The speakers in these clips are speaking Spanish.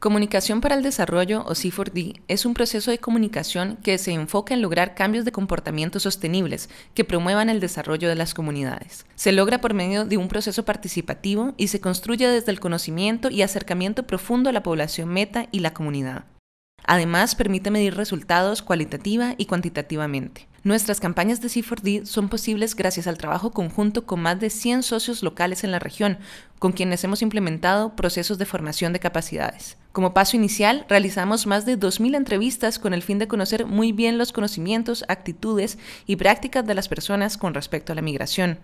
Comunicación para el Desarrollo, o C4D, es un proceso de comunicación que se enfoca en lograr cambios de comportamiento sostenibles que promuevan el desarrollo de las comunidades. Se logra por medio de un proceso participativo y se construye desde el conocimiento y acercamiento profundo a la población meta y la comunidad. Además, permite medir resultados cualitativa y cuantitativamente. Nuestras campañas de C4D son posibles gracias al trabajo conjunto con más de 100 socios locales en la región, con quienes hemos implementado procesos de formación de capacidades. Como paso inicial, realizamos más de 2.000 entrevistas con el fin de conocer muy bien los conocimientos, actitudes y prácticas de las personas con respecto a la migración.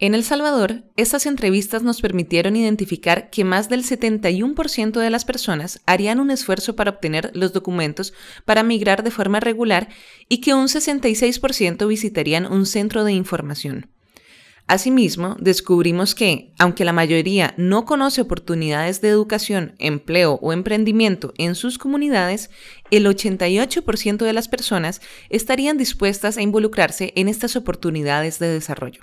En El Salvador, estas entrevistas nos permitieron identificar que más del 71% de las personas harían un esfuerzo para obtener los documentos para migrar de forma regular y que un 66% visitarían un centro de información. Asimismo, descubrimos que, aunque la mayoría no conoce oportunidades de educación, empleo o emprendimiento en sus comunidades, el 88% de las personas estarían dispuestas a involucrarse en estas oportunidades de desarrollo.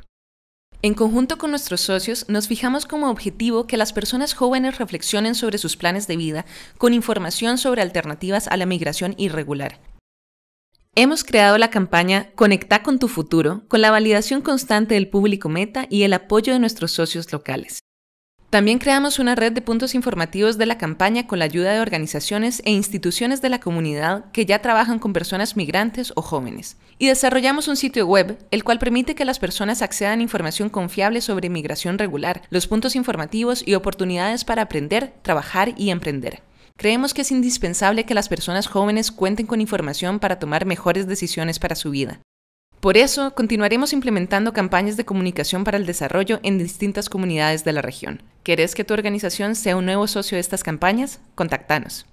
En conjunto con nuestros socios, nos fijamos como objetivo que las personas jóvenes reflexionen sobre sus planes de vida con información sobre alternativas a la migración irregular. Hemos creado la campaña Conecta con tu futuro con la validación constante del público meta y el apoyo de nuestros socios locales. También creamos una red de puntos informativos de la campaña con la ayuda de organizaciones e instituciones de la comunidad que ya trabajan con personas migrantes o jóvenes. Y desarrollamos un sitio web, el cual permite que las personas accedan a información confiable sobre migración regular, los puntos informativos y oportunidades para aprender, trabajar y emprender. Creemos que es indispensable que las personas jóvenes cuenten con información para tomar mejores decisiones para su vida. Por eso, continuaremos implementando campañas de comunicación para el desarrollo en distintas comunidades de la región. ¿Querés que tu organización sea un nuevo socio de estas campañas? Contactanos.